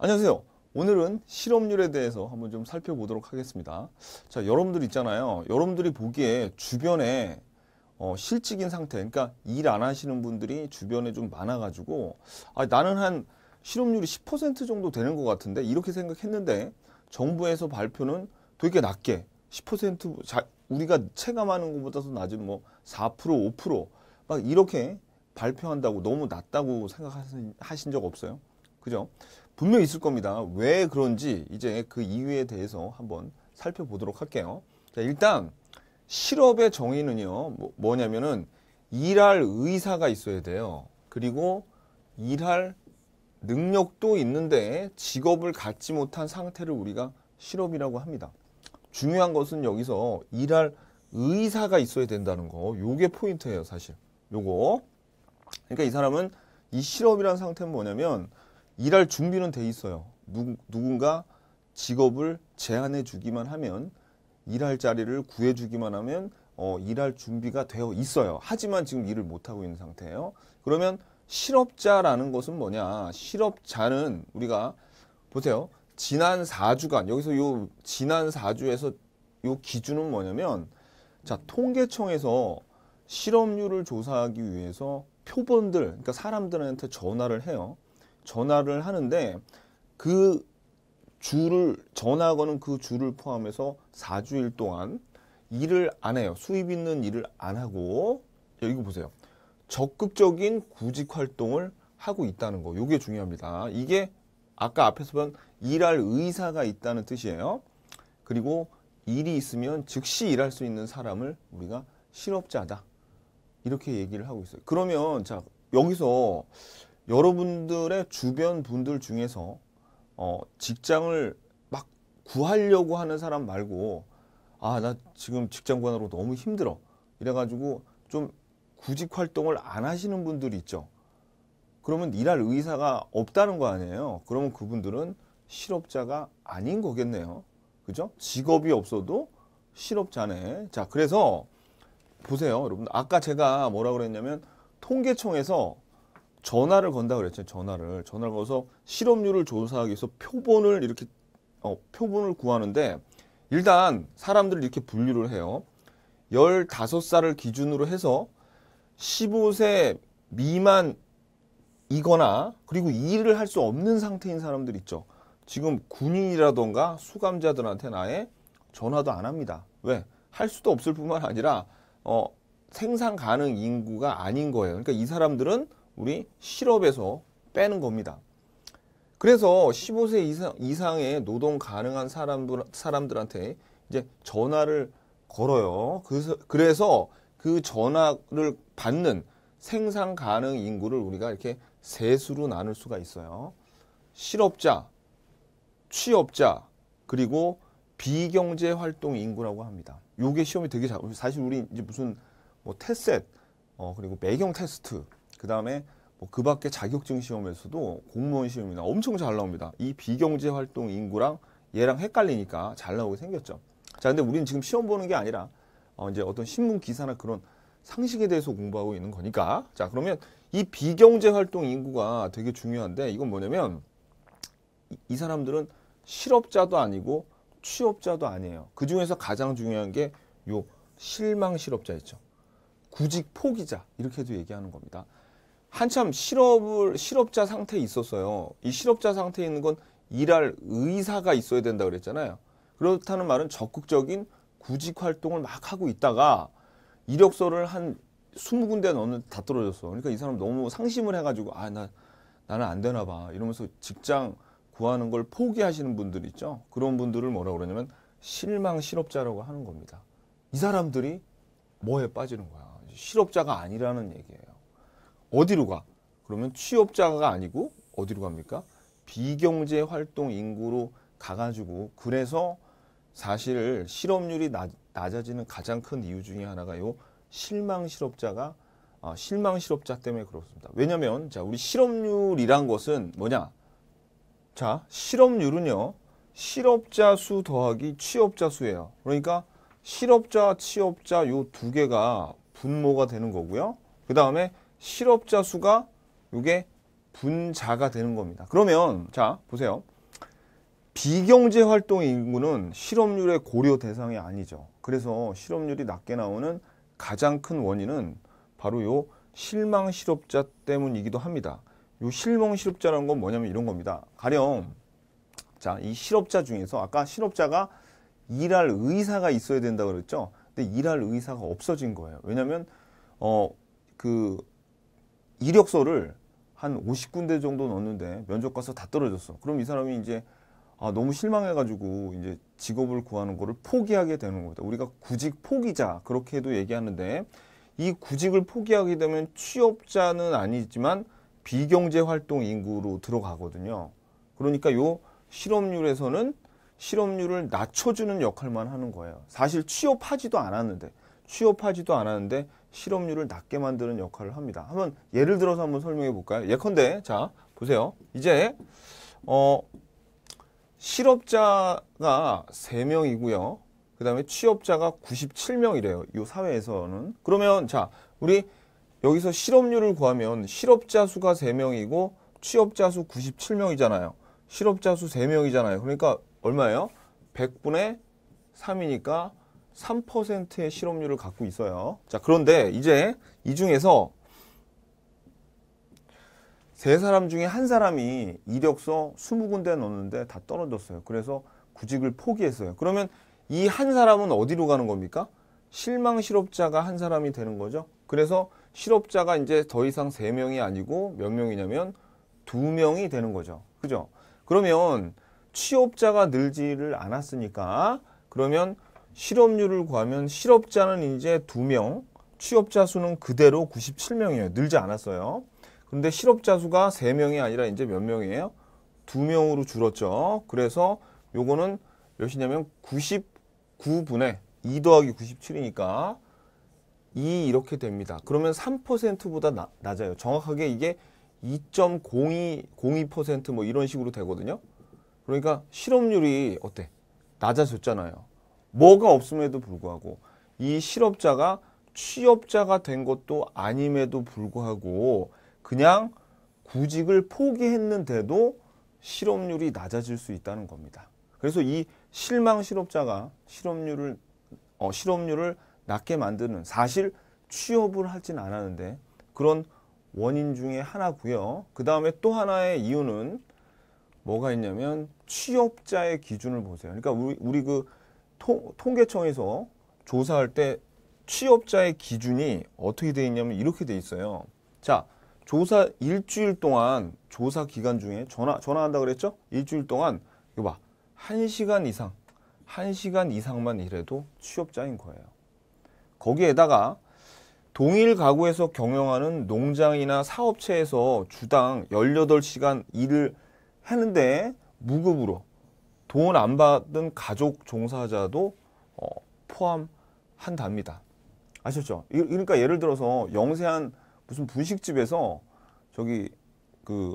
안녕하세요. 오늘은 실업률에 대해서 한번 좀 살펴보도록 하겠습니다. 자, 여러분들 있잖아요. 여러분들이 보기에 주변에 어, 실직인 상태, 그러니까 일 안 하시는 분들이 주변에 좀 많아가지고 아, 나는 한 실업률이 10% 정도 되는 것 같은데 이렇게 생각했는데 정부에서 발표는 되게 낮게 10% 자, 우리가 체감하는 것보다도 낮은 뭐 4% 5%막 이렇게 발표한다고 너무 낮다고 생각하신 적 없어요. 그죠? 분명 히 있을 겁니다. 왜 그런지 이제 그 이유에 대해서 한번 살펴보도록 할게요. 자, 일단 실업의 정의는요. 뭐, 냐면은 일할 의사가 있어야 돼요. 그리고 일할 능력도 있는데 직업을 갖지 못한 상태를 우리가 실업이라고 합니다. 중요한 것은 여기서 일할 의사가 있어야 된다는 거. 요게 포인트예요, 사실. 요거. 그러니까 이 사람은 이 실업이란 상태는 뭐냐면 일할 준비는 돼 있어요. 누, 누군가 직업을 제한해 주기만 하면 일할 자리를 구해 주기만 하면 어, 일할 준비가 되어 있어요. 하지만 지금 일을 못하고 있는 상태예요. 그러면 실업자라는 것은 뭐냐? 실업자는 우리가 보세요. 지난 4주간 여기서 요 지난 4주에서 요 기준은 뭐냐면 자, 통계청에서 실업률을 조사하기 위해서 표본들 그러니까 사람들한테 전화를 해요. 전화를 하는데 그 주를 전화 거는 그 주를 포함해서 4주일 동안 일을 안 해요. 수입 있는 일을 안 하고 여기 보세요. 적극적인 구직 활동을 하고 있다는 거. 이게 중요합니다. 이게 아까 앞에서 본 일할 의사가 있다는 뜻이에요. 그리고 일이 있으면 즉시 일할 수 있는 사람을 우리가 실업자다. 이렇게 얘기를 하고 있어요. 그러면 자, 여기서 여러분들의 주변 분들 중에서 어, 직장을 막 구하려고 하는 사람 말고 아 나 지금 직장 구하느라 너무 힘들어 이래가지고 좀 구직 활동을 안 하시는 분들이 있죠. 그러면 일할 의사가 없다는 거 아니에요. 그러면 그분들은 실업자가 아닌 거겠네요. 그죠? 직업이 없어도 실업자네. 자, 그래서 보세요. 여러분. 아까 제가 뭐라 그랬냐면 통계청에서 전화를 건다 그랬죠. 전화를 전화를 걸어서 실업률을 조사하기 위해서 표본을 이렇게 어, 표본을 구하는데 일단 사람들을 이렇게 분류를 해요. 15살을 기준으로 해서 15세 미만이거나 그리고 일을 할 수 없는 상태인 사람들 있죠. 지금 군인이라던가 수감자들한테는 아예 전화도 안 합니다. 왜? 할 수도 없을 뿐만 아니라 어, 생산 가능 인구가 아닌 거예요. 그러니까 이 사람들은 우리 실업에서 빼는 겁니다. 그래서 15세 이상, 이상의 노동 가능한 사람들, 사람들한테 이제 전화를 걸어요. 그래서, 그래서 그 전화를 받는 생산 가능 인구를 우리가 이렇게 세수로 나눌 수가 있어요. 실업자, 취업자, 그리고 비경제 활동 인구라고 합니다. 요게 시험이 되게 잘, 사실 우리 이제 무슨 뭐 테셋, 어, 그리고 매경 테스트, 그다음에 뭐그 밖에 자격증 시험에서도 공무원 시험이나 엄청 잘 나옵니다. 이 비경제 활동 인구랑 얘랑 헷갈리니까 잘 나오게 생겼죠. 자, 근데 우리는 지금 시험 보는 게 아니라 어 이제 어떤 신문 기사나 그런 상식에 대해서 공부하고 있는 거니까. 자, 그러면 이 비경제 활동 인구가 되게 중요한데 이건 뭐냐면 이 사람들은 실업자도 아니고 취업자도 아니에요. 그 중에서 가장 중요한 게 요 실망 실업자 있죠. 구직 포기자 이렇게도 얘기하는 겁니다. 한참 실업을 실업자 상태에 있었어요. 이 실업자 상태에 있는 건 일할 의사가 있어야 된다 그랬잖아요. 그렇다는 말은 적극적인 구직 활동을 막 하고 있다가 이력서를 한 20군데 넣는 다 떨어졌어. 그러니까 이 사람 너무 상심을 해가지고 아 나 나는 안 되나 봐 이러면서 직장 구하는 걸 포기하시는 분들 있죠. 그런 분들을 뭐라고 그러냐면 실망 실업자라고 하는 겁니다. 이 사람들이 뭐에 빠지는 거야. 실업자가 아니라는 얘기예요. 어디로 가? 그러면 취업자가 아니고 어디로 갑니까? 비경제 활동 인구로 가가지고 그래서 사실 실업률이 낮, 아지는 가장 큰 이유 중에 하나가 요 실망 실업자가 아, 실망 실업자 때문에 그렇습니다. 왜냐하면 자 우리 실업률이란 것은 뭐냐? 자 실업률은요 실업자 수 더하기 취업자 수예요. 그러니까 실업자 취업자 요 두 개가 분모가 되는 거고요. 그 다음에 실업자 수가 이게 분자가 되는 겁니다. 그러면 자 보세요. 비경제 활동 인구는 실업률의 고려 대상이 아니죠. 그래서 실업률이 낮게 나오는 가장 큰 원인은 바로 요 실망 실업자 때문이기도 합니다. 요 실망 실업자라는 건 뭐냐면 이런 겁니다. 가령 자 이 실업자 중에서 아까 실업자가 일할 의사가 있어야 된다 그랬죠. 근데 일할 의사가 없어진 거예요. 왜냐면 어그 이력서를 한 50군데 정도 넣었는데 면접 가서 다 떨어졌어. 그럼 이 사람이 이제 아, 너무 실망해가지고 이제 직업을 구하는 거를 포기하게 되는 겁니다 우리가 구직 포기자 그렇게도 얘기하는데 이 구직을 포기하게 되면 취업자는 아니지만 비경제 활동 인구로 들어가거든요. 그러니까 요 실업률에서는 실업률을 낮춰주는 역할만 하는 거예요. 사실 취업하지도 않았는데 취업하지도 않았는데 실업률을 낮게 만드는 역할을 합니다. 한번 예를 들어서 한번 설명해 볼까요? 예컨대 자 보세요. 이제 어 실업자가 3명이고요. 그 다음에 취업자가 97명이래요. 이 사회에서는. 그러면 자 우리 여기서 실업률을 구하면 실업자 수가 3명이고 취업자 수 97명이잖아요. 실업자 수 3명이잖아요. 그러니까 얼마예요? 100분의 3이니까 3%의 실업률을 갖고 있어요. 자, 그런데 이제 이 중에서 세 사람 중에 한 사람이 이력서 20군데 넣었는데 다 떨어졌어요. 그래서 구직을 포기했어요. 그러면 이 한 사람은 어디로 가는 겁니까? 실망 실업자가 한 사람이 되는 거죠. 그래서 실업자가 이제 더 이상 세명이 아니고 몇 명이냐면 두명이 되는 거죠. 그죠? 그러면 취업자가 늘지를 않았으니까 그러면 실업률을 구하면 실업자는 이제 두명 취업자 수는 그대로 97명이에요. 늘지 않았어요. 그런데 실업자 수가 세명이 아니라 이제 몇 명이에요? 두명으로 줄었죠. 그래서 요거는 몇이냐면 99분의 2 더하기 97이니까 2 이렇게 됩니다. 그러면 3%보다 나, 낮아요. 정확하게 이게 2.02%뭐 이런 식으로 되거든요. 그러니까 실업률이 어때? 낮아졌잖아요. 뭐가 없음에도 불구하고 이 실업자가 취업자가 된 것도 아님에도 불구하고 그냥 구직을 포기했는데도 실업률이 낮아질 수 있다는 겁니다. 그래서 이 실망 실업자가 실업률을 어, 실업률을 낮게 만드는 사실 취업을 하진 않았는데 그런 원인 중에 하나고요. 그 다음에 또 하나의 이유는 뭐가 있냐면 취업자의 기준을 보세요. 그러니까 우리, 우리 그 토, 통계청에서 조사할 때 취업자의 기준이 어떻게 되어 있냐면 이렇게 되어 있어요. 자, 조사 일주일 동안 조사 기간 중에 전화 전화한다 그랬죠? 일주일 동안 이거 봐. 한시간 이상 한시간 이상만 일해도 취업자인 거예요. 거기에다가 동일 가구에서 경영하는 농장이나 사업체에서 주당 18시간 일을 하는데 무급으로 돈을안 받은 가족 종사자도 어, 포함한답니다. 아셨죠? 그러니까 예를 들어서 영세한 무슨 분식집에서 저기 그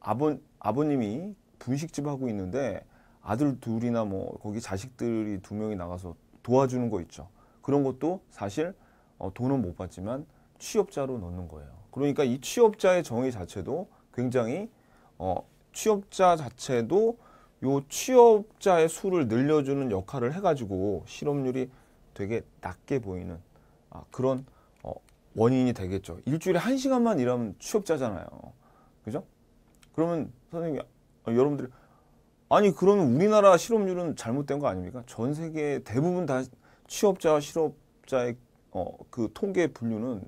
아버 아버님이 분식집 하고 있는데 아들 둘이나 뭐 거기 자식들이 두 명이 나가서 도와주는 거 있죠. 그런 것도 사실 어, 돈은 못 받지만 취업자로 넣는 거예요. 그러니까 이 취업자의 정의 자체도 굉장히 어, 취업자 자체도 요 취업자의 수를 늘려주는 역할을 해가지고 실업률이 되게 낮게 보이는 아, 그런 어, 원인이 되겠죠. 일주일에 한 시간만 일하면 취업자잖아요. 그죠? 그러면 선생님 아, 어, 여러분들이 아니 그러면 우리나라 실업률은 잘못된 거 아닙니까? 전 세계 대부분 다 취업자와 실업자의 어, 그 통계 분류는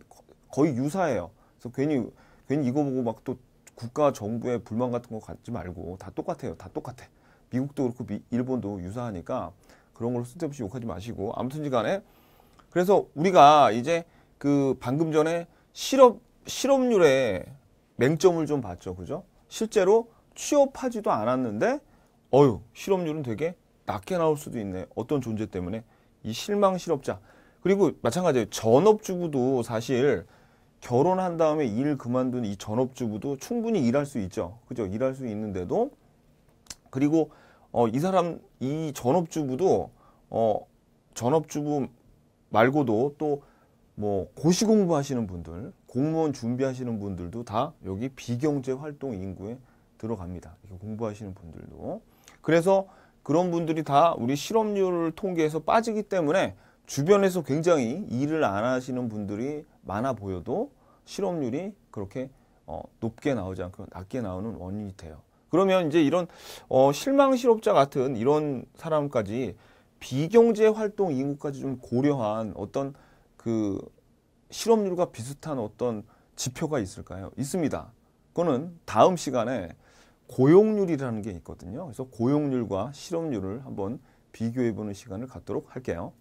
거의 유사해요. 그래서 괜히 괜히 이거 보고 막 또 국가 정부의 불만 같은 거 갖지 말고 다 똑같아요. 다 똑같아. 미국도 그렇고 미, 일본도 유사하니까 그런 걸로 쓸데없이 욕하지 마시고 아무튼 간에 그래서 우리가 이제 그 방금 전에 실업 실업률에 맹점을 좀 봤죠. 그죠? 실제로 취업하지도 않았는데 어유 실업률은 되게 낮게 나올 수도 있네. 어떤 존재 때문에 이 실망 실업자 그리고 마찬가지로 전업주부도 사실 결혼한 다음에 일 그만둔 이 전업주부도 충분히 일할 수 있죠. 그죠? 일할 수 있는데도 그리고 어, 이 사람 이 전업주부도 어, 전업주부 말고도 또 뭐 고시 공부하시는 분들, 공무원 준비하시는 분들도 다 여기 비경제 활동 인구에 들어갑니다. 공부하시는 분들도. 그래서 그런 분들이 다 우리 실업률 을 통계에서 빠지기 때문에 주변에서 굉장히 일을 안 하시는 분들이 많아 보여도 실업률이 그렇게 어, 높게 나오지 않고 낮게 나오는 원인이 돼요. 그러면 이제 이런 어, 실망실업자 같은 이런 사람까지 비경제 활동 인구까지 좀 고려한 어떤 그 실업률과 비슷한 어떤 지표가 있을까요? 있습니다. 그거는 다음 시간에 고용률이라는 게 있거든요. 그래서 고용률과 실업률을 한번 비교해보는 시간을 갖도록 할게요.